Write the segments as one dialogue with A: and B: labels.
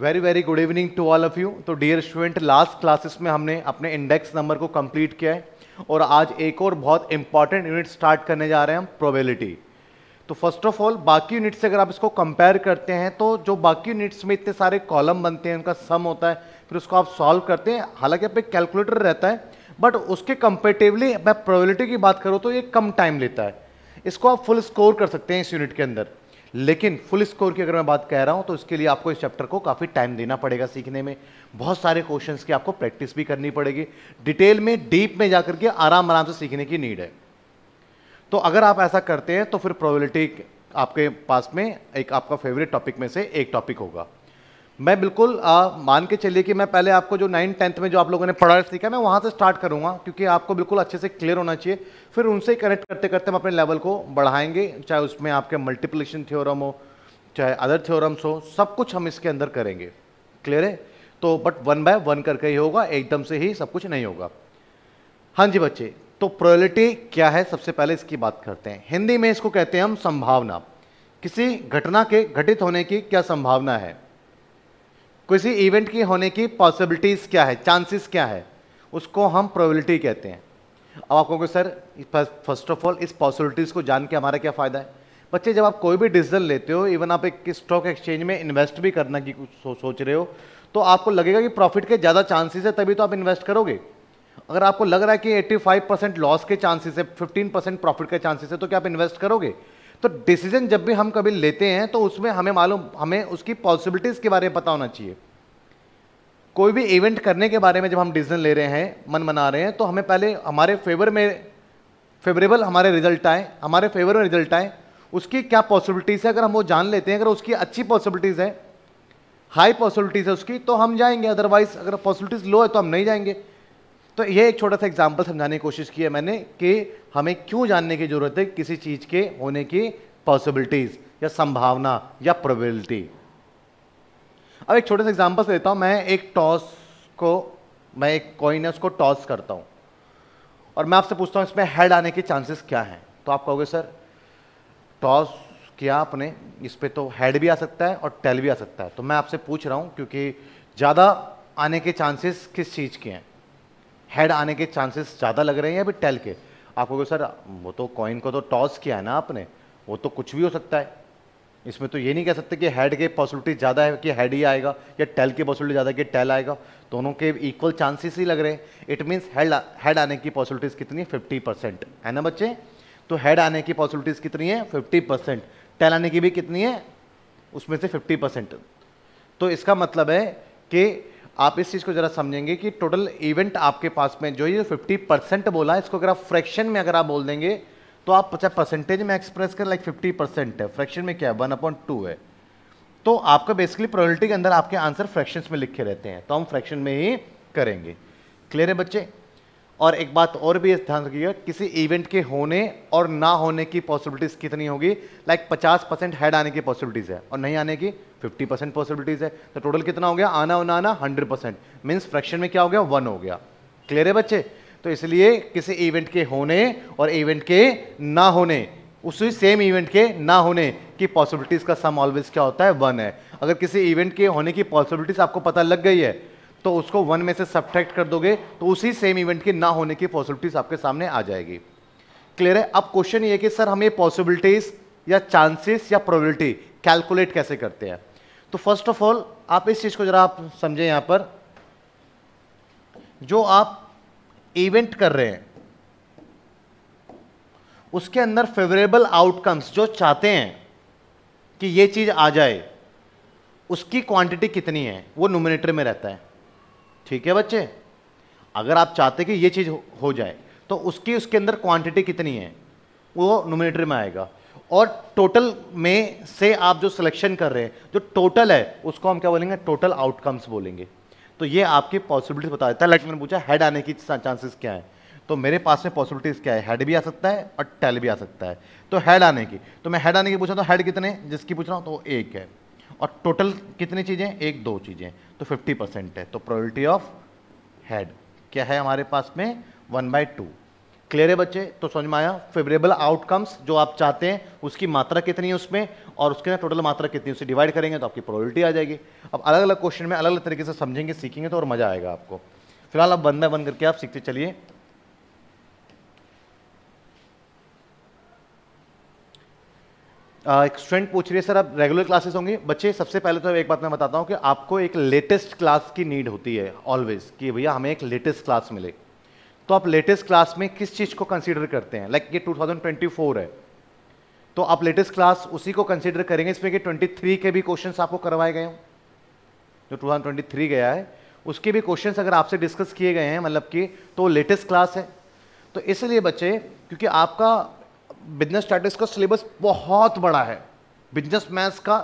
A: very very good evening to all of you तो dear student last classes में हमने अपने इंडेक्स नंबर को कंप्लीट किया है और आज एक और बहुत इंपॉर्टेंट यूनिट स्टार्ट करने जा रहे हैं हम प्रोबेबिलिटी तो फर्स्ट ऑफ ऑल बाकी यूनिट से अगर आप इसको कंपेयर करते हैं तो जो बाकी यूनिट्स में इतने सारे कॉलम बनते हैं उनका सम होता है फिर उसको आप सॉल्व करते हैं हालांकि आप एक कैलकुलेटर रहता है बट उसके कंपेटिवली मैं प्रोबेबिलिटी की बात करूँ तो ये कम टाइम लेता है इसको आप फुल स्कोर कर सकते हैं इस यूनिट के अंदर लेकिन फुल स्कोर की अगर मैं बात कह रहा हूँ तो इसके लिए आपको इस चैप्टर को काफ़ी टाइम देना पड़ेगा सीखने में बहुत सारे क्वेश्चंस की आपको प्रैक्टिस भी करनी पड़ेगी डिटेल में डीप में जाकर के आराम आराम से सीखने की नीड है तो अगर आप ऐसा करते हैं तो फिर प्रोबेबिलिटी आपके पास में एक आपका फेवरेट टॉपिक में से एक टॉपिक होगा मैं बिल्कुल आ, मान के चलिए कि मैं पहले आपको जो नाइन टेंथ में जो आप लोगों ने पढ़ा सीखा मैं वहाँ से स्टार्ट करूँगा क्योंकि आपको बिल्कुल अच्छे से क्लियर होना चाहिए फिर उनसे कनेक्ट करते करते हम अपने लेवल को बढ़ाएंगे चाहे उसमें आपके मल्टीप्लिकेशन थ्योरम हो चाहे अदर थ्योरम्स हो सब कुछ हम इसके अंदर करेंगे क्लियर है तो बट वन बाय वन करके ही होगा एकदम से ही सब कुछ नहीं होगा हाँ जी बच्चे तो प्रोलिटी क्या है सबसे पहले इसकी बात करते हैं हिंदी में इसको कहते हैं हम संभावना किसी घटना के घटित होने की क्या संभावना है किसी इवेंट की होने की पॉसिबिलिटीज़ क्या है चांसेस क्या है उसको हम प्रोबेबिलिटी कहते हैं अब आप कहोगे सर फर्स्ट ऑफ ऑल इस पॉसिबिलिटीज़ को जान के हमारा क्या फ़ायदा है बच्चे जब आप कोई भी डिसीजन लेते हो इवन आप एक स्टॉक एक्सचेंज में इन्वेस्ट भी करना की सो, सोच रहे हो तो आपको लगेगा कि प्रॉफिट के ज़्यादा चांसेस है तभी तो आप इन्वेस्ट करोगे अगर आपको लग रहा है कि 85 परसेंट लॉस के चांसेस है 15 परसेंट प्रॉफिट के चांसेस है तो क्या आप इन्वेस्ट करोगे तो डिसीजन जब भी हम कभी लेते हैं तो उसमें हमें मालूम हमें उसकी पॉसिबिलिटीज़ के बारे में पता होना चाहिए कोई भी इवेंट करने के बारे में जब हम डिसीजन ले रहे हैं मन मना रहे हैं तो हमें पहले हमारे फेवर में फेवरेबल हमारे रिजल्ट आए हमारे फेवर में रिजल्ट आए उसकी क्या पॉसिबिलिटीज़ है अगर हम वो जान लेते हैं अगर उसकी अच्छी पॉसिबिलिटीज़ है हाई पॉसिबिलिटीज़ है उसकी तो हम जाएंगे अदरवाइज़ अगर पॉसिबिलिटीज़ लो है तो हम नहीं जाएंगे तो ये एक छोटा सा एग्जाम्पल समझाने की कोशिश की है मैंने कि हमें क्यों जानने की ज़रूरत है किसी चीज़ के होने की पॉसिबिलिटीज़ या संभावना या प्रोबेबिलिटी अब एक छोटे से एग्जाम्पल से देता हूँ मैं एक टॉस को मैं एक कॉइन है उसको टॉस करता हूँ और मैं आपसे पूछता हूँ इसमें हेड आने के चांसेस क्या हैं तो आप कहोगे सर टॉस किया आपने इस पर तो हेड भी आ सकता है और टेल भी आ सकता है तो मैं आपसे पूछ रहा हूँ क्योंकि ज़्यादा आने के चांसेस किस चीज़ के हैं हेड आने के चांसेस ज़्यादा लग रहे हैं या फिर टेल के आप कहो सर वो तो कॉइन को तो टॉस किया है ना आपने वो तो कुछ भी हो सकता है इसमें तो ये नहीं कह सकते कि हेड के पॉसिबिलिटी ज़्यादा है कि हेड ही आएगा या टेल की पॉसिबिलिटी ज़्यादा है कि टेल आएगा दोनों के इक्वल चांसेस ही लग रहे हैं इट मीन्स हेड हेड आने की पॉसिबिलिटीज़ कितनी है फिफ्टी परसेंट है ना बच्चे तो हेड आने की पॉसिबिलिटीज़ कितनी है फिफ्टी परसेंट टेल आने की भी कितनी है उसमें से फिफ्टी परसेंट तो इसका मतलब है कि आप इस चीज़ को ज़रा समझेंगे कि टोटल इवेंट आपके पास में जो ये 50 परसेंट बोला इसको अगर आप फ्रैक्शन में अगर आप बोल देंगे तो आप चाहे परसेंटेज में एक्सप्रेस कर लाइक 50 परसेंट है फ्रैक्शन में क्या है वन अपॉइंट टू है तो आपका बेसिकली प्रोबेबिलिटी के अंदर आपके आंसर फ्रैक्शन में लिखे रहते हैं तो हम फ्रैक्शन में ही करेंगे क्लियर है बच्चे और एक बात और भी ध्यान रखिएगा किसी इवेंट के होने और ना होने की पॉसिबिलिटीज़ कितनी होगी लाइक like परसेंट हेड आने की पॉसिबिलिटीज़ है और नहीं आने की फिफ्टी परसेंट पॉसिबिलिटीज़ है तो टोटल कितना हो गया आना और ना आना हंड्रेड परसेंट मीन्स फ्रैक्शन में क्या हो गया वन हो गया क्लियर है बच्चे तो इसलिए किसी इवेंट के होने और इवेंट के ना होने उसी सेम इवेंट के ना होने की पॉसिबिलिटीज़ का सम ऑलवेज क्या होता है वन है अगर किसी इवेंट के होने की पॉसिबिलिटीज़ आपको पता लग गई है तो उसको वन में से सब्ट्रैक्ट कर दोगे तो उसी सेम इवेंट के ना होने की पॉसिबिलिटीज आपके सामने आ जाएगी क्लियर है अब क्वेश्चन ये कि सर हम ये पॉसिबिलिटीज या चांसेस या प्रोबेबिलिटी कैलकुलेट कैसे करते हैं तो फर्स्ट ऑफ ऑल आप इस चीज़ को ज़रा आप समझें यहां पर जो आप इवेंट कर रहे हैं उसके अंदर फेवरेबल आउटकम्स जो चाहते हैं कि ये चीज़ आ जाए उसकी क्वांटिटी कितनी है वो नोमिनेटर में रहता है ठीक है बच्चे अगर आप चाहते कि ये चीज़ हो, जाए तो उसकी उसके अंदर क्वांटिटी कितनी है वो नोमिनेटर में आएगा और टोटल में से आप जो सिलेक्शन कर रहे हैं जो टोटल है उसको हम क्या बोलेंगे टोटल आउटकम्स बोलेंगे तो ये आपकी पॉसिबिलिटीज बता देता है लाइक मैंने पूछा हेड आने की चांसेस क्या है तो मेरे पास में पॉसिबिलिटीज़ क्या है हेड भी आ सकता है और टेल भी आ सकता है तो हेड आने की तो मैं हेड आने की पूछा तो हेड कितने जिसकी पूछ रहा हूँ तो एक है और टोटल कितनी चीज़ें एक दो चीज़ें तो 50 परसेंट है तो प्रोबेबिलिटी ऑफ हेड क्या है हमारे पास में वन बाई टू क्लियर है बच्चे तो समझ में आया फेवरेबल आउटकम्स जो आप चाहते हैं उसकी मात्रा कितनी है उसमें और उसके ना टोटल मात्रा कितनी उसे डिवाइड करेंगे तो आपकी प्रोबेबिलिटी आ जाएगी अब अलग अलग क्वेश्चन में अलग अलग तरीके से समझेंगे सीखेंगे तो और मज़ा आएगा आपको फिलहाल आप वन बाय वन करके आप सीखते चलिए एक स्टूडेंट पूछ रही है सर आप रेगुलर क्लासेस होंगी बच्चे सबसे पहले तो एक बात मैं बताता हूँ कि आपको एक लेटेस्ट क्लास की नीड होती है ऑलवेज कि भैया हमें एक लेटेस्ट क्लास मिले तो आप लेटेस्ट क्लास में किस चीज़ को कंसीडर करते हैं लाइक like ये 2024 है तो आप लेटेस्ट क्लास उसी को कंसीडर करेंगे इसमें कि 23 के भी क्वेश्चन आपको करवाए गए हों जो 2023 गया है उसके भी क्वेश्चन अगर आपसे डिस्कस किए गए हैं मतलब कि तो लेटेस्ट क्लास है तो इसलिए बच्चे क्योंकि आपका बिजनेस स्टैटिक्स का सिलेबस बहुत बड़ा है बिजनेस मैथ्स का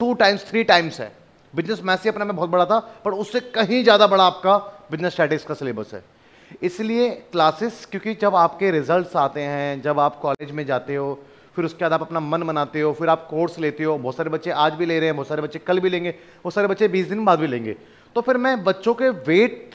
A: टू टाइम्स थ्री टाइम्स है बिजनेस मैथ्स ही अपना में बहुत बड़ा था पर उससे कहीं ज़्यादा बड़ा आपका बिजनेस स्टैटिक्स का सिलेबस है इसलिए क्लासेस क्योंकि जब आपके रिजल्ट्स आते हैं जब आप कॉलेज में जाते हो फिर उसके बाद आप अपना मन मनाते हो फिर आप कोर्स लेते हो बहुत सारे बच्चे आज भी ले रहे हैं बहुत सारे बच्चे कल भी लेंगे बहुत सारे बच्चे बीस दिन बाद भी लेंगे तो फिर मैं बच्चों के वेट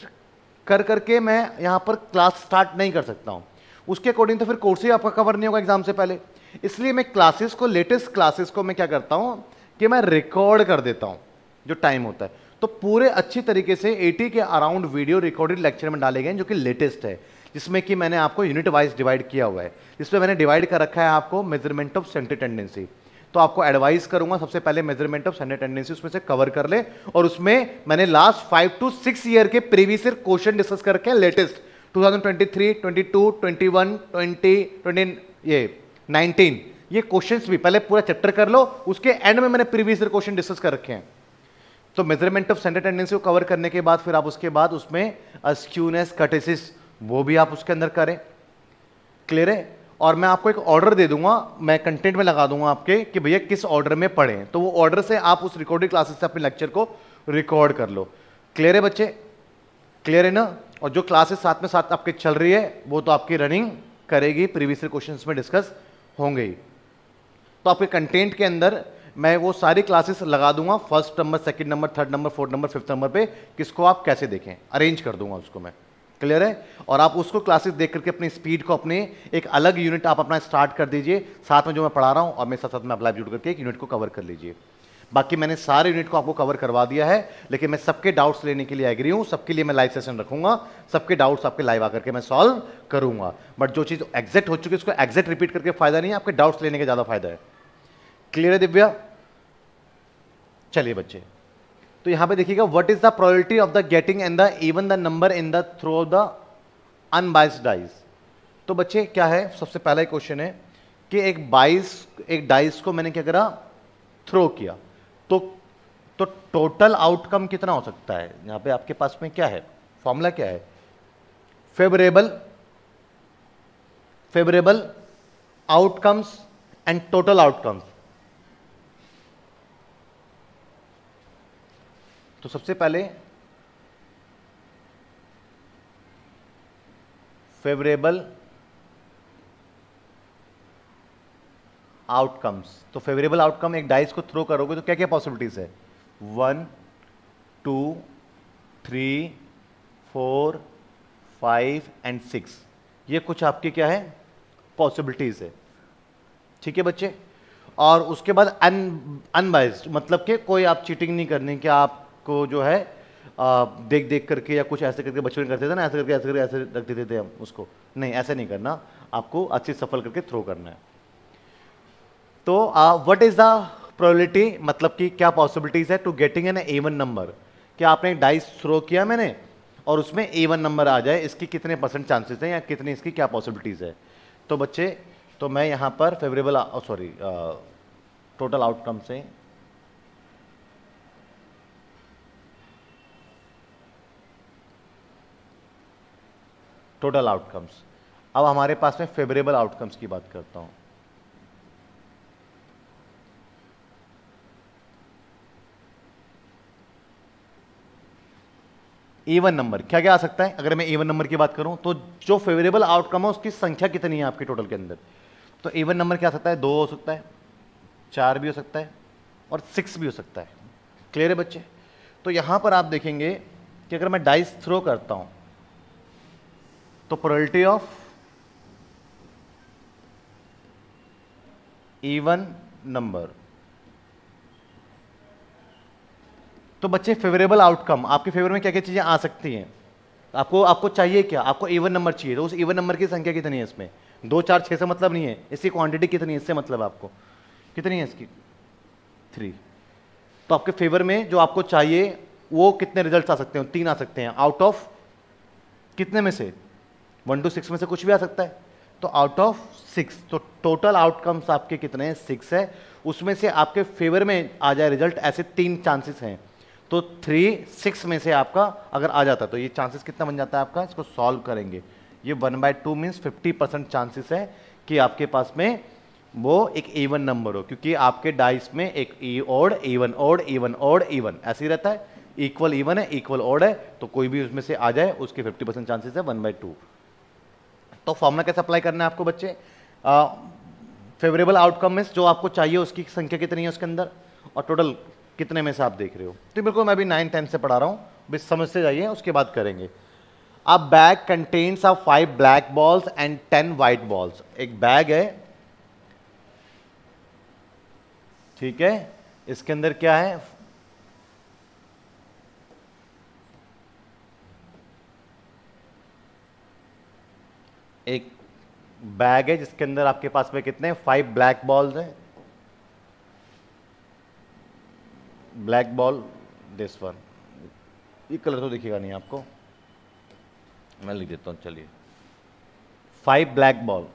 A: कर करके मैं यहाँ पर क्लास स्टार्ट नहीं कर सकता हूँ उसके अकॉर्डिंग तो फिर कोर्स ही आपका कवर नहीं होगा एग्जाम से पहले इसलिए मैं क्लासेस को लेटेस्ट क्लासेस को मैं क्या करता हूँ कि मैं रिकॉर्ड कर देता हूँ जो टाइम होता है तो पूरे अच्छी तरीके से 80 के अराउंड वीडियो रिकॉर्डेड लेक्चर में डाले गए जो कि लेटेस्ट है जिसमें कि मैंने आपको यूनिट वाइज डिवाइड किया हुआ है जिसमें मैंने डिवाइड कर रखा है आपको मेजरमेंट ऑफ सेंटर टेंडेंसी तो आपको एडवाइस करूंगा सबसे पहले मेजरमेंट ऑफ सेंटर टेंडेंसी उसमें से कवर कर ले और उसमें मैंने last five to six year के प्रीवियस ईयर क्वेश्चन डिस्कस करके लेटेस्ट ये ये क्वेश्चंस भी पहले पूरा चैप्टर कर लो उसके एंड में मैंने प्रीवियस क्वेश्चन डिस्कस कर रखे हैं तो मेजरमेंट ऑफ सेंटर टेंडेंसी को कवर करने के बाद फिर आप उसके बाद उसमें अस्क्यूनेस कटेसिस वो भी आप उसके अंदर करें क्लियर है और मैं आपको एक ऑर्डर दे दूंगा मैं कंटेंट में लगा दूंगा आपके कि भैया किस ऑर्डर में पढ़ें तो वो ऑर्डर से आप उस रिकॉर्डेड क्लासेस से अपने लेक्चर को रिकॉर्ड कर लो क्लियर है बच्चे क्लियर है ना और जो क्लासेस साथ में साथ आपके चल रही है वो तो आपकी रनिंग करेगी प्रीवियस क्वेश्चन में डिस्कस होंगे ही तो आपके कंटेंट के अंदर मैं वो सारी क्लासेस लगा दूंगा first number second number third number fourth number fifth number पे किसको आप कैसे देखें अरेंज कर दूंगा उसको मैं क्लियर है और आप उसको क्लासेस देख करके अपनी स्पीड को अपने एक अलग यूनिट आप अपना स्टार्ट कर दीजिए साथ में जो मैं पढ़ा रहा हूँ और मेरे साथ साथ में आप लाइव जुड़ करके एक यूनिट को कवर कर लीजिए बाकी मैंने सारे यूनिट को आपको कवर करवा दिया है लेकिन मैं सबके डाउट्स लेने के लिए एग्री हूँ सबके लिए मैं लाइव सेशन रखूंगा सबके डाउट्स आपके लाइव आकर के मैं सॉल्व करूंगा बट जो चीज़ एग्जैक्ट हो चुकी है उसको एग्जैक्ट रिपीट करके फायदा नहीं है आपके डाउट्स लेने का ज़्यादा फायदा है क्लियर है दिव्या चलिए बच्चे तो यहाँ पे देखिएगा what is the priority of the getting and the even the number in the throw the unbiased dice तो बच्चे क्या है सबसे पहला क्वेश्चन है कि एक बाइस एक डाइस को मैंने क्या करा थ्रो किया तो तो टोटल आउटकम कितना हो सकता है यहाँ पे आपके पास में क्या है फॉर्मूला क्या है favourable favourable outcomes and total outcomes तो सबसे पहले फेवरेबल आउटकम्स तो फेवरेबल आउटकम एक डाइस को थ्रो करोगे तो क्या क्या पॉसिबिलिटीज़ है one two three four five and six ये कुछ आपकी क्या है पॉसिबिलिटीज़ है ठीक है बच्चे और उसके बाद अन अनबाइज मतलब कि कोई आप चीटिंग नहीं करनी कि आपको जो है आ, देख देख करके या कुछ ऐसे करके बचपन करते थे ना ऐसे करके ऐसे करके ऐसे रख देते थे हम उसको नहीं ऐसे नहीं करना आपको अच्छी सफल करके थ्रो करना है तो वट इज़ द प्रोबेबिलिटी मतलब कि क्या पॉसिबिलिटीज़ है to getting an a one number क्या आपने डाइस थ्रो किया मैंने और उसमें ए वन नंबर आ जाए इसकी कितने परसेंट चांसेस हैं या कितनी इसकी क्या पॉसिबिलिटीज़ है तो बच्चे तो मैं यहाँ पर फेवरेबल सॉरी टोटल आउटकम से टोटल आउटकम्स अब हमारे पास में फेवरेबल आउटकम्स की बात करता हूँ एवन नंबर क्या क्या आ सकता है अगर मैं एवन नंबर की बात करूं तो जो फेवरेबल आउटकम है उसकी संख्या कितनी है आपके टोटल के अंदर तो एवन नंबर क्या आ सकता है दो हो सकता है चार भी हो सकता है और सिक्स भी हो सकता है क्लियर है बच्चे तो यहां पर आप देखेंगे कि अगर मैं डाइस थ्रो करता हूं तो प्रोल्टी ऑफ इवन नंबर तो बच्चे फेवरेबल आउटकम आपके फेवर में क्या क्या चीज़ें आ सकती हैं आपको आपको चाहिए क्या आपको एवन नंबर चाहिए तो उस इवन नंबर की संख्या कितनी है इसमें दो चार छः से मतलब नहीं है इसकी क्वांटिटी कितनी है इससे मतलब आपको कितनी है इसकी थ्री तो आपके फेवर में जो आपको चाहिए वो कितने रिजल्ट आ सकते हैं तीन आ सकते हैं आउट ऑफ कितने में से वन टू सिक्स में से कुछ भी आ सकता है तो आउट ऑफ सिक्स तो टोटल आउटकम्स आपके कितने हैं सिक्स है उसमें से आपके फेवर में आ जाए रिजल्ट ऐसे तीन चांसेस हैं तो थ्री सिक्स में से आपका अगर आ जाता तो ये चांसेस कितना बन जाता है आपका इसको सॉल्व करेंगे ये one by two means fifty percent chances है कि आपके पास में वो एक एवन नंबर हो क्योंकि आपके डाइस में एक ई odd even odd even odd even ऐसे ही रहता है इक्वल इवन है इक्वल ओड है तो कोई भी उसमें से आ जाए उसके फिफ्टी परसेंट चांसेस है वन बाय टू तो फॉर्मूला कैसे अप्लाई करना है आपको बच्चे फेवरेबल आउटकम मीन्स जो आपको चाहिए उसकी संख्या कितनी है उसके अंदर और टोटल कितने में से आप देख रहे हो तो बिल्कुल मैं अभी नाइन टेंथ से पढ़ा रहा हूँ बस समझते जाइए उसके बाद करेंगे a bag contains of five black balls and ten white balls एक बैग है ठीक है इसके अंदर क्या है एक बैग है जिसके अंदर आपके पास में कितने फाइव ब्लैक बॉल्स हैं ब्लैक बॉल दिस वन ये कलर तो दिखेगा नहीं आपको मैं लिख देता हूँ चलिए फाइव ब्लैक बॉल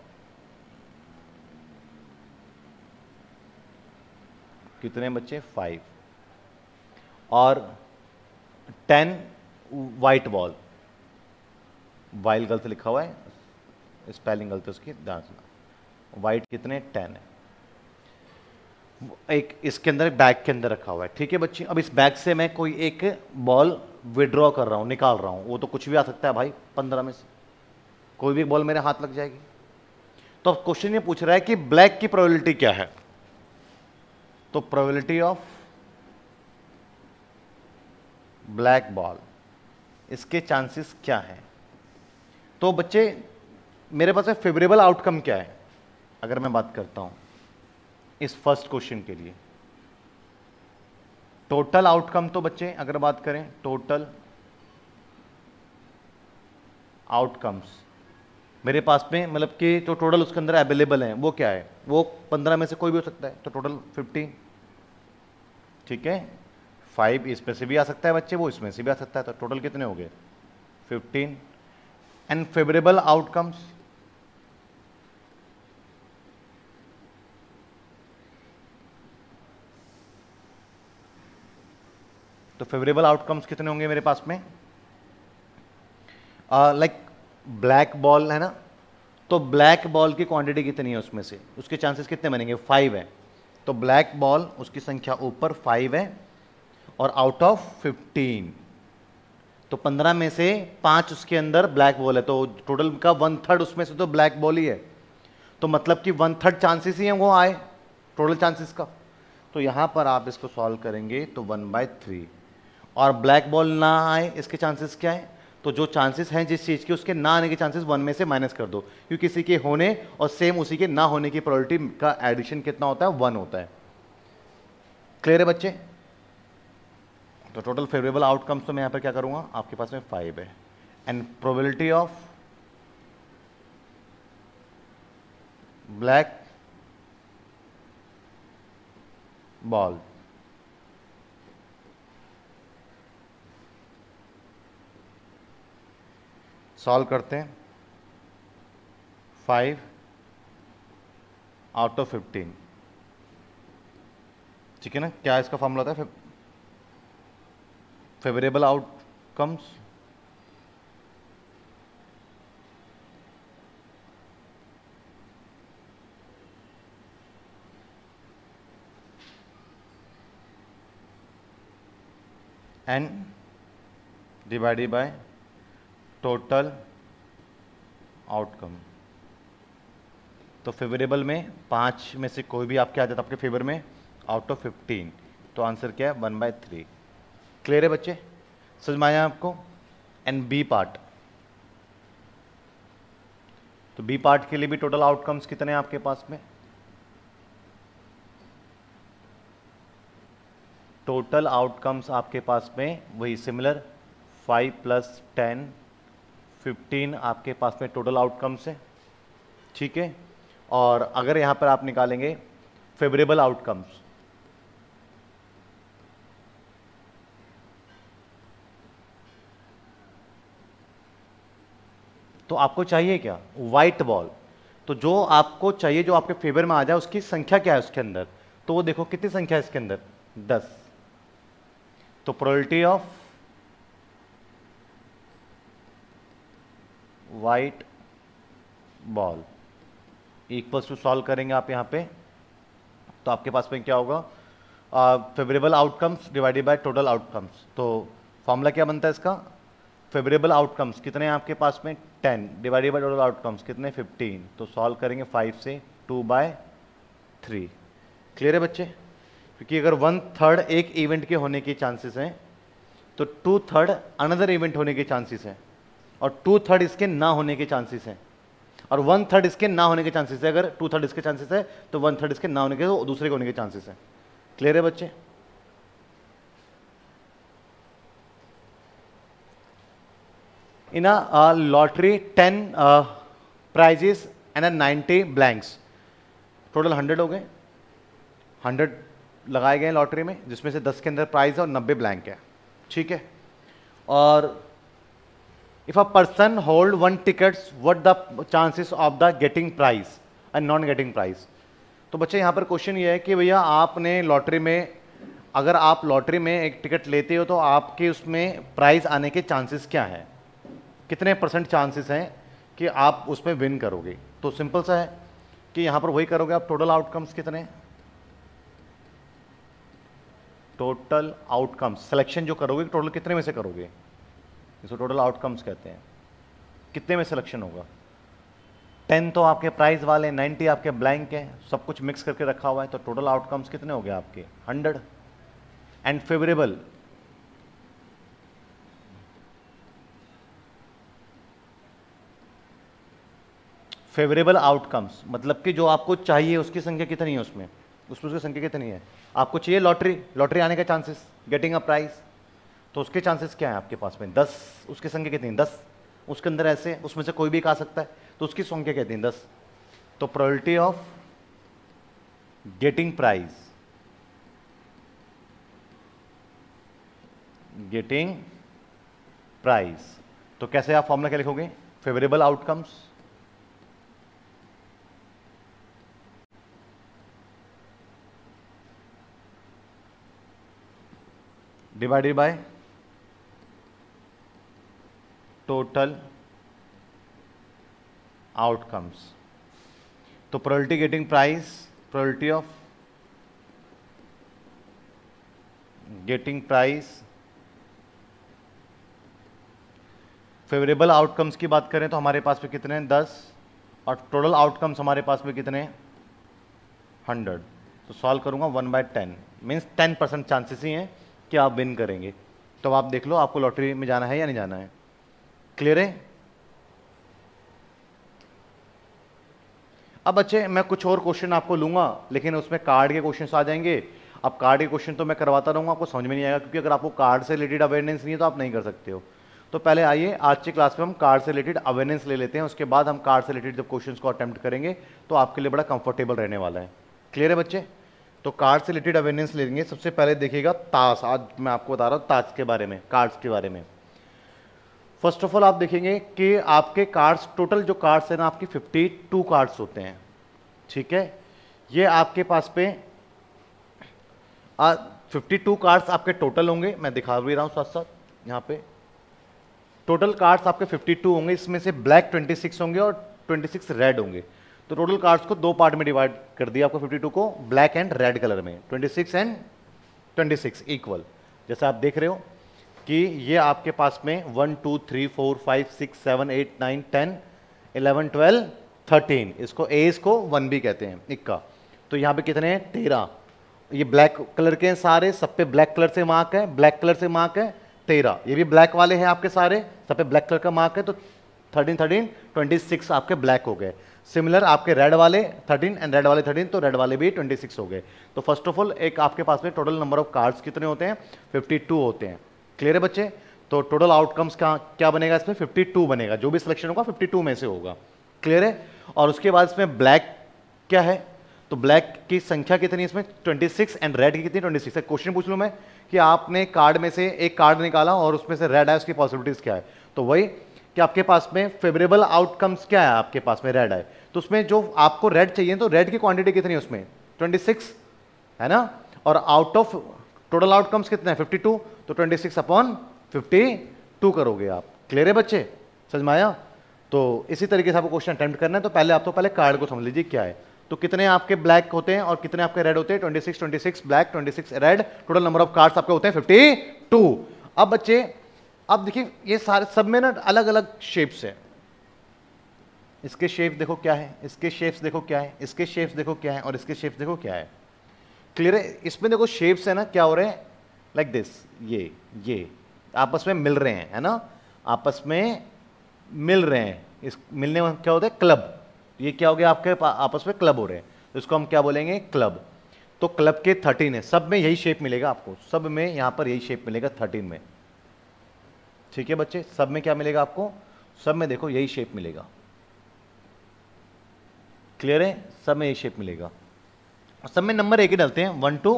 A: कितने बच्चे फाइव और टेन वाइट बॉल वाइल गलत लिखा हुआ है स्पेलिंग गलत उसकी डांस वाइट कितने टेन है एक इसके अंदर बैग के अंदर रखा हुआ है ठीक है बच्चे अब इस बैग से मैं कोई एक बॉल विड्रॉ कर रहा हूँ निकाल रहा हूँ वो तो कुछ भी आ सकता है भाई पंद्रह में से कोई भी बॉल मेरे हाथ लग जाएगी तो अब क्वेश्चन ये पूछ रहा है कि ब्लैक की प्रोबेबिलिटी क्या है तो प्रोबेबिलिटी ऑफ ब्लैक बॉल इसके चांसेस क्या हैं तो बच्चे मेरे पास फेवरेबल आउटकम क्या है अगर मैं बात करता हूँ इस फर्स्ट क्वेश्चन के लिए टोटल आउटकम तो बच्चे अगर बात करें टोटल आउटकम्स मेरे पास में मतलब कि जो टोटल उसके अंदर अवेलेबल हैं वो क्या है वो पंद्रह में से कोई भी हो सकता है तो टोटल फिफ्टी ठीक है फाइव इसमें से भी आ सकता है बच्चे वो इसमें से भी आ सकता है तो टोटल कितने हो गए फिफ्टीन एंड फेवरेबल आउटकम्स तो फेवरेबल आउटकम्स कितने होंगे मेरे पास में लाइक ब्लैक बॉल है ना तो ब्लैक बॉल की क्वांटिटी कितनी है उसमें से उसके चांसेस कितने बनेंगे फाइव है तो ब्लैक बॉल उसकी संख्या ऊपर फाइव है और आउट ऑफ फिफ्टीन तो पंद्रह में से पांच उसके अंदर ब्लैक बॉल है तो टोटल का वन थर्ड उसमें से तो ब्लैक बॉल ही है तो मतलब कि वन थर्ड चांसेस ही हैं वो आए टोटल चांसेस का तो यहां पर आप इसको सॉल्व करेंगे तो वन बाय थ्री और ब्लैक बॉल ना आए इसके चांसेस क्या है तो जो चांसेस हैं जिस चीज़ के उसके ना आने के चांसेस वन में से माइनस कर दो क्योंकि किसी के होने और सेम उसी के ना होने की प्रोबेबिलिटी का एडिशन कितना होता है वन होता है क्लियर है बच्चे तो टोटल फेवरेबल आउटकम्स तो मैं यहाँ पर क्या करूँगा आपके पास में फाइव है and probability of black ball solve करते हैं फाइव आउट ऑफ फिफ्टीन ठीक है ना क्या इसका फॉर्मूला था favourable outcomes and divided by total outcome तो फेवरेबल में पाँच में से कोई भी आपके आ जाता आपके फेवर में आउट ऑफ फिफ्टीन तो आंसर क्या है वन बाय थ्री क्लियर है बच्चे समझ में आया आपको एंड बी पार्ट तो बी पार्ट के लिए भी टोटल आउटकम्स कितने हैं आपके पास में टोटल आउटकम्स आपके पास में वही similar five plus ten fifteen आपके पास में टोटल आउटकम्स हैं ठीक है और अगर यहाँ पर आप निकालेंगे फेवरेबल आउटकम्स तो आपको चाहिए क्या वाइट बॉल तो जो आपको चाहिए जो आपके फेवर में आ जाए उसकी संख्या क्या है उसके अंदर तो वो देखो कितनी संख्या है इसके अंदर दस तो priority of white ball equals to solve करेंगे आप यहाँ पे तो आपके पास में क्या होगा favourable outcomes divided by total outcomes तो फॉर्मूला क्या बनता है इसका फेवरेबल आउटकम्स कितने हैं आपके पास में ten divided by total outcomes कितने फिफ्टीन तो सॉल्व करेंगे फाइव से टू बाय थ्री क्लियर है बच्चे क्योंकि अगर वन थर्ड एक इवेंट के होने के चांसेस हैं तो टू थर्ड अनदर इवेंट होने के चांसेस हैं और टू थर्ड इसके ना होने के चांसेस हैं और वन थर्ड इसके ना होने के चांसेस है अगर टू थर्ड इसके चांसेस है तो वन थर्ड इसके ना होने के तो दूसरे के होने के चांसेस है क्लियर है बच्चे in lottery ten prizes and uh, prizes and total hundred हो गए हंड्रेड लगाए गए लॉटरी में जिसमें से दस के अंदर प्राइज है और नब्बे ब्लैंक है ठीक है और if a person hold one tickets what the chances of the getting prize and non getting prize तो बच्चे यहाँ पर क्वेश्चन ये है कि भैया आपने लॉटरी में अगर आप लॉटरी में एक टिकट लेते हो तो आपके उसमें प्राइज आने के चांसेस क्या हैं कितने परसेंट चांसेस हैं कि आप उसमें विन करोगे तो सिंपल सा है कि यहाँ पर वही करोगे आप टोटल आउटकम्स कितने टोटल आउटकम्स सिलेक्शन जो करोगे टोटल कितने में से करोगे इसको टोटल आउटकम्स कहते हैं कितने में सिलेक्शन होगा टेन तो आपके प्राइस वाले नाइन्टी आपके ब्लैंक हैं सब कुछ मिक्स करके रखा हुआ है तो टोटल आउटकम्स कितने हो गए आपके hundred and favourable favourable outcomes मतलब कि जो आपको चाहिए उसकी संख्या कितनी है उसमें उसमें उसकी संख्या कितनी है आपको चाहिए लॉटरी लॉटरी आने का चांसेस गेटिंग अ प्राइस तो उसके चांसेस क्या है आपके पास में दस उसके संख्या कितनी दस उसके अंदर ऐसे उसमें से कोई भी एक आ सकता है तो उसकी संख्या कहती है दस तो probability of getting prize getting prize तो कैसे आप फॉर्मला क्या लिखोगे favourable outcomes divided by total outcomes तो probability getting prize probability of getting prize favourable outcomes की बात करें तो हमारे पास में कितने हैं दस और टोटल आउटकम्स हमारे पास में कितने हैं हंड्रेड तो सॉल्व करूंगा one by ten means ten percent chances ही हैं कि आप विन करेंगे तो आप देख लो आपको लॉटरी में जाना है या नहीं जाना है क्लियर है अब बच्चे मैं कुछ और क्वेश्चन आपको लूंगा लेकिन उसमें कार्ड के क्वेश्चन आ जाएंगे अब कार्ड के क्वेश्चन तो मैं करवाता रहूंगा आपको समझ में नहीं आएगा क्योंकि अगर आपको कार्ड से रिलेटेड अवेयरनेस नहीं है तो आप नहीं कर सकते हो तो पहले आइए आज की क्लास में हम कार्ड से रिलेटेड अवेयरनेस ले लेते हैं उसके बाद हम कार्ड से रिलेटेड जब क्वेश्चन को अटैम्प्ट करेंगे तो आपके लिए बड़ा कंफर्टेबल रहने वाला है क्लियर है बच्चे तो कार्ड से रिलेटेड अवेयरनेस लेंगे सबसे पहले देखिएगा ताश आज मैं आपको बता रहा हूँ ताश के बारे में कार्ड्स के बारे में फर्स्ट ऑफ ऑल आप देखेंगे कि आपके कार्ड्स टोटल जो कार्ड्स हैं ना आपकी 52 कार्ड्स होते हैं ठीक है ये आपके पास पे फिफ्टी टू कार्ड्स आपके टोटल होंगे मैं दिखा भी रहा हूँ साथ साथ यहाँ पे टोटल कार्ड्स आपके 52 होंगे इसमें से ब्लैक 26 होंगे और 26 रेड होंगे तो टोटल कार्ड्स को दो पार्ट में डिवाइड कर दिया आपको 52 को ब्लैक एंड रेड कलर में 26 एंड 26 इक्वल जैसा आप देख रहे हो कि ये आपके पास में one two three four five six seven eight nine ten eleven twelve thirteen इसको एज को वन भी कहते हैं इक्का तो यहाँ पे कितने हैं तेरह ये ब्लैक कलर के हैं सारे सब पे ब्लैक कलर से मार्क है ब्लैक कलर से मार्क है तेरह ये भी ब्लैक वाले हैं आपके सारे सब पे ब्लैक कलर का मार्क है तो थर्टीन थर्टीन ट्वेंटी सिक्स आपके ब्लैक हो गए सिमिलर आपके रेड वाले थर्टीन एंड रेड वाले थर्टीन तो रेड वाले भी ट्वेंटी सिक्स हो गए तो फर्स्ट ऑफ ऑल एक आपके पास में टोटल नंबर ऑफ कार्ड्स कितने होते हैं फिफ्टी टू होते हैं क्लियर है बच्चे तो टोटल आउटकम्स का क्या बनेगा इसमें 52 बनेगा जो भी सिलेक्शन होगा 52 में से होगा क्लियर है और उसके बाद इसमें ब्लैक क्या है तो ब्लैक की संख्या कितनी है इसमें 26 एंड रेड की कितनी 26 सिक्स क्वेश्चन पूछ लूँ मैं कि आपने कार्ड में से एक कार्ड निकाला और उसमें से रेड आए उसकी पॉसिबिलिटीज़ क्या है तो वही कि आपके पास में फेवरेबल आउटकम्स क्या है आपके पास में रेड आए तो उसमें जो आपको रेड चाहिए तो रेड की क्वान्टिटी कितनी है उसमें ट्वेंटी है ना और आउट ऑफ टोटल आउटकम्स कितने हैं 52 तो 26 सिक्स अपॉन फिफ्टी करोगे आप क्लियर है बच्चे समझ में आया तो इसी तरीके से आपको क्वेश्चन अटैम्प्ट करना है तो पहले आप तो पहले कार्ड को समझ लीजिए क्या है तो कितने आपके ब्लैक होते हैं और कितने आपके रेड होते हैं 26 26 black 26 red total number of cards आपके होते हैं 52 अब बच्चे अब देखिए ये सारे सब में ना अलग अलग शेप्स है इसके शेप देखो क्या है इसके शेप्स देखो क्या है इसके शेप्स देखो क्या है और इसके शेप्स देखो क्या है क्लियर है इसमें देखो शेप्स है ना क्या हो रहे हैं लाइक दिस ये ये आपस में मिल रहे हैं है ना आपस में मिल रहे हैं इस मिलने में क्या होता है क्लब ये क्या हो गया आपके आपस में क्लब हो रहे हैं तो इसको हम क्या बोलेंगे क्लब तो क्लब के थर्टीन है सब में यही शेप मिलेगा आपको सब में यहाँ पर यही शेप मिलेगा थर्टीन में ठीक है बच्चे सब में क्या मिलेगा आपको सब में देखो यही शेप मिलेगा क्लियर है सब में यही शेप मिलेगा सब में नंबर एक ही डालते हैं वन टू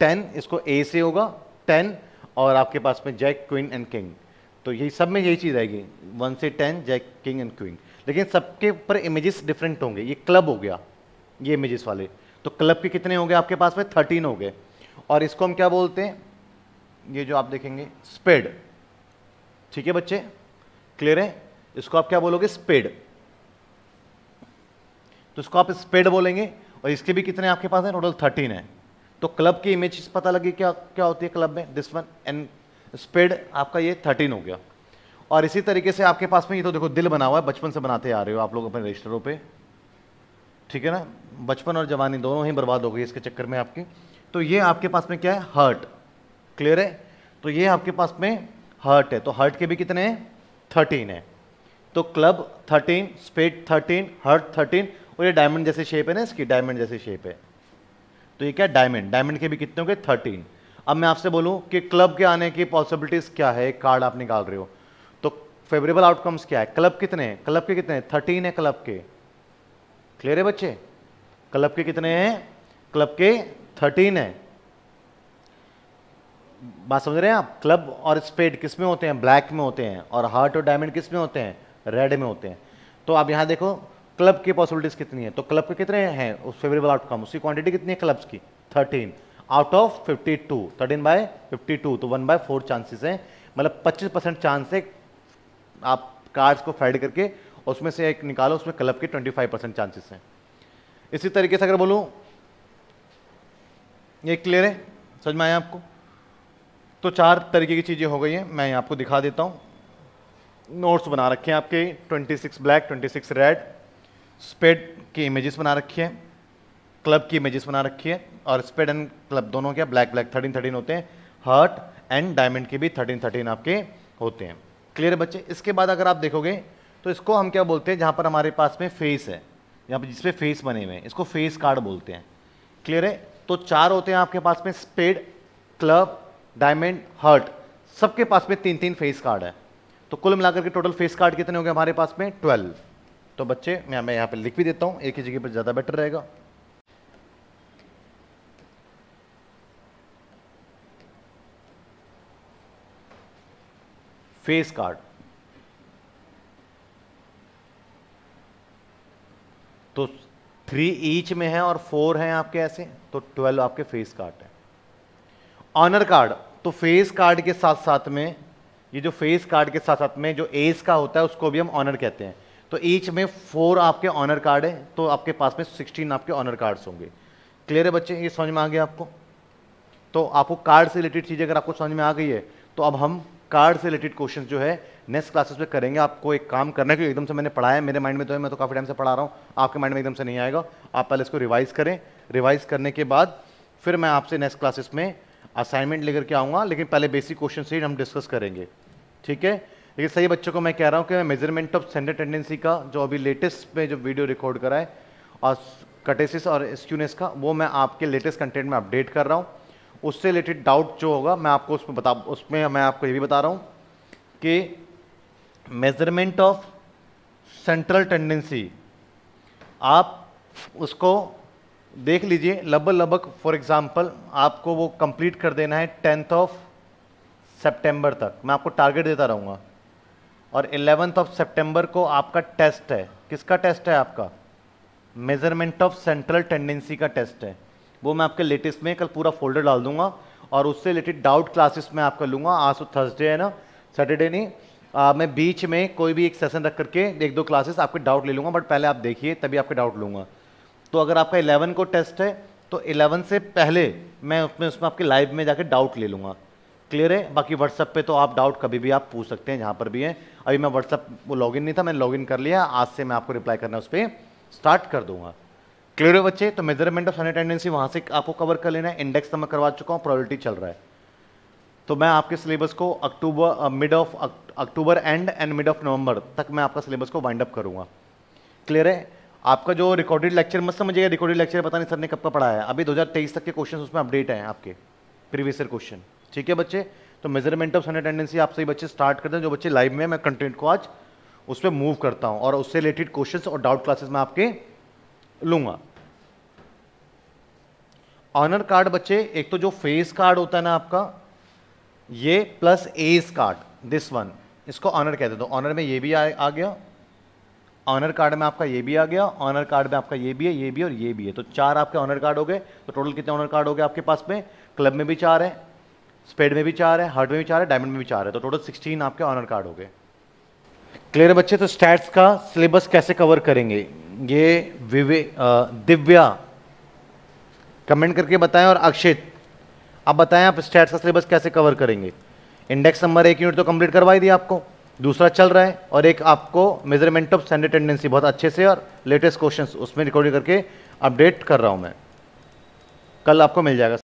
A: टेन इसको ए से होगा टेन और आपके पास में जैक क्वीन एंड किंग तो यही सब में यही चीज़ आएगी वन से ten jack king and queen लेकिन सबके ऊपर इमेजेस डिफरेंट होंगे ये क्लब हो गया ये इमेजेस वाले तो क्लब के कितने हो गए आपके पास में थर्टीन हो गए और इसको हम क्या बोलते हैं ये जो आप देखेंगे स्पेड ठीक है बच्चे क्लियर है इसको आप क्या बोलोगे स्पेड तो इसको आप स्पेड बोलेंगे और इसके भी कितने आपके पास हैं टोटल थर्टीन है तो क्लब की इमेज पता लगी क्या क्या होती है क्लब में दिस वन एंड स्पेड आपका ये थर्टीन हो गया और इसी तरीके से आपके पास में ये तो देखो दिल बना हुआ है बचपन से बनाते आ रहे हो आप लोग अपने रजिस्टरों पे ठीक है ना बचपन और जवानी दोनों ही बर्बाद हो गई इसके चक्कर में आपके तो ये आपके पास में क्या है हर्ट क्लियर है तो ये आपके पास में हर्ट है तो हर्ट के भी कितने हैं थर्टीन है तो club thirteen spade thirteen heart thirteen और ये डायमंड जैसे शेप है ना इसकी डायमंड जैसे शेप है तो ये क्या डायमंड डायमंड के भी कितने हो गए थर्टीन अब मैं आपसे बोलूँ कि क्लब के आने की पॉसिबिलिटीज़ क्या है कार्ड आप निकाल रहे हो तो फेवरेबल आउटकम्स क्या है क्लब कितने हैं क्लब के कितने थर्टीन है क्लब के क्लियर है बच्चे क्लब के कितने हैं क्लब के थर्टीन है बात समझ रहे हैं आप क्लब और स्पेड किस में होते हैं ब्लैक में होते हैं और हार्ट और डायमंड किस में होते हैं रेड में होते हैं तो आप यहां देखो क्लब की पॉसिबिलिटीज़ कितनी है तो क्लब के कितने हैं उस फेवरेबल आउटकम उसकी क्वांटिटी कितनी है क्लब्स की thirteen out of fifty two thirteen by fifty two तो वन बाय फोर चांसेस हैं मतलब पच्चीस परसेंट चांस है आप कार्ड्स को फाइड करके उसमें से एक निकालो उसमें क्लब के ट्वेंटी फाइव परसेंट चांसेस हैं इसी तरीके से अगर बोलूँ ये क्लियर है समझ में आया आपको तो चार तरीके की चीज़ें हो गई हैं मैं आपको दिखा देता हूँ नोट्स बना रखे हैं आपके 26 ब्लैक 26 रेड स्पेड की इमेजेस बना रखी है क्लब की इमेजेस बना रखी है और स्पेड एंड क्लब दोनों क्या ब्लैक ब्लैक थर्टीन थर्टीन होते हैं हर्ट एंड डायमंड के भी थर्टीन थर्टीन आपके होते हैं क्लियर बच्चे इसके बाद अगर आप देखोगे तो इसको हम क्या बोलते हैं जहाँ पर हमारे पास में फेस है यहाँ पर जिसपे फेस बने हुए हैं इसको फेस कार्ड बोलते हैं क्लियर है तो चार होते हैं आपके पास में स्पेड क्लब डायमंड हर्ट सबके पास में तीन तीन फेस कार्ड है तो कुल मिलाकर के टोटल फेस कार्ड कितने हो गए हमारे पास में ट्वेल्व तो बच्चे मैं मैं यहाँ पे लिख भी देता हूँ एक ही जगह पर ज़्यादा बेटर रहेगा फेस कार्ड तो थ्री ईच में है और फोर हैं आपके ऐसे तो ट्वेल्व आपके फेस कार्ड है ऑनर कार्ड तो फेस कार्ड के साथ साथ में ये जो फेस कार्ड के साथ साथ में जो एज का होता है उसको भी हम ऑनर कहते हैं तो ईच में फोर आपके ऑनर कार्ड है तो आपके पास में सिक्सटीन आपके ऑनर कार्ड्स होंगे क्लियर है बच्चे ये समझ में आ गया आपको तो आपको कार्ड से रिलेटेड चीजें अगर आपको समझ में आ गई है तो अब हम कार्ड से रिलेटेड क्वेश्चन जो है नेक्स्ट क्लासेस में करेंगे आपको एक काम करना है क्योंकि एकदम से मैंने पढ़ाया है मेरे माइंड में तो है मैं तो काफ़ी टाइम से पढ़ा रहा हूँ आपके माइंड में एकदम से नहीं आएगा आप पहले इसको रिवाइज़ करें रिवाइज़ करने के बाद फिर मैं आपसे नेक्स्ट क्लासेस में असाइनमेंट लेकर के आऊँगा लेकिन पहले बेसिक क्वेश्चन से ही हम डिस्कस करेंगे ठीक है लेकिन सही बच्चों को मैं कह रहा हूँ कि मैं मेजरमेंट ऑफ सेंडर टेंडेंसी का जो अभी लेटेस्ट में जो वीडियो रिकॉर्ड करा है और कटेसिस और एस्क्यूनेस का वो मैं आपके लेटेस्ट कंटेंट में अपडेट कर रहा हूँ उससे रिलेटेड डाउट जो होगा मैं आपको उसमें बता उसमें मैं आपको ये भी बता रहा हूँ कि मेजरमेंट ऑफ सेंट्रल टेंडेंसी आप उसको देख लीजिए लगभग लगभग फॉर एग्जांपल आपको वो कंप्लीट कर देना है टेंथ ऑफ सितंबर तक मैं आपको टारगेट देता रहूँगा और 11th ऑफ सेप्टेम्बर को आपका टेस्ट है किसका टेस्ट है आपका मेजरमेंट ऑफ सेंट्रल टेंडेंसी का टेस्ट है वो मैं आपके लेटेस्ट में कल पूरा फोल्डर डाल दूंगा और उससे रिलेटेड डाउट क्लासेस में आपका लूँगा आज तो थर्सडे है ना सैटरडे नहीं आ, मैं बीच में कोई भी एक सेशन रख करके एक दो क्लासेस आपके डाउट ले लूँगा बट पहले आप देखिए तभी आपके डाउट लूँगा तो अगर आपका इलेवन को टेस्ट है तो इलेवन से पहले मैं उसमें उसमें आपके लाइव में जाकर डाउट ले लूँगा क्लियर है बाकी व्हाट्सअप पे तो आप डाउट कभी भी आप पूछ सकते हैं जहाँ पर भी हैं अभी मैं व्हाट्सअप वो लॉगिन नहीं था मैंने लॉगिन कर लिया आज से मैं आपको रिप्लाई करना उस पर स्टार्ट कर दूंगा क्लियर है बच्चे तो मेजरमेंट ऑफ सनी टेंडेंसी वहाँ से आपको कवर कर लेना है इंडेक्स तो मैं करवा चुका हूँ प्रॉयोरिटी चल रहा है तो मैं आपके सिलेबस को October mid of October end end mid of November तक मैं आपका सिलेबस को वाइंड अप करूँगा क्लियर है आपका जो रिकॉर्डेड लेक्चर मत समझिएगा रिकॉर्डेड लेक्चर पता नहीं सर ने कब का पढ़ाया है अभी 2023 तक के क्वेश्चन उसमें अपडेट हैं आपके प्रीवियस ईयर क्वेश्चन ठीक है बच्चे तो मेजरमेंट ऑफ सन अटेंडेंसी आप सभी बच्चे स्टार्ट करते हैं जो बच्चे लाइव में मैं कंटेंट को आज उस पर मूव करता हूँ और उससे रिलेटेड क्वेश्चन और डाउट क्लासेस मैं आपके लूंगा ऑनर कार्ड बच्चे एक तो जो फेस कार्ड होता है ना आपका ये plus ace card this one इसको ऑनर कहते तो ऑनर में ये भी आ, आ गया ऑनर कार्ड में आपका ये भी आ गया ऑनर कार्ड में आपका ये भी है ये भी और ये भी है तो चार आपके ऑनर कार्ड हो गए तो टोटल कितने ऑनर कार्ड हो गए आपके पास में क्लब में भी चार है स्पेड में भी चार है हार्ट में भी चार है डायमंड में भी चार है तो टोटल सिक्सटीन आपके ऑनर कार्ड हो गए क्लियर बच्चे तो स्टैट्स का सिलेबस कैसे कवर करेंगे ये विवे दिव्या कमेंट करके बताएं और अक्षित आप बताएं आप स्टैट्स का सिलेबस कैसे कवर करेंगे इंडेक्स नंबर एक यूनिट तो कंप्लीट करवाई दिया आपको दूसरा चल रहा है और एक आपको मेजरमेंट ऑफ स्टैंडर्ड टेंडेंसी बहुत अच्छे से और लेटेस्ट क्वेश्चंस उसमें रिकॉर्डिंग करके अपडेट कर रहा हूँ मैं कल आपको मिल जाएगा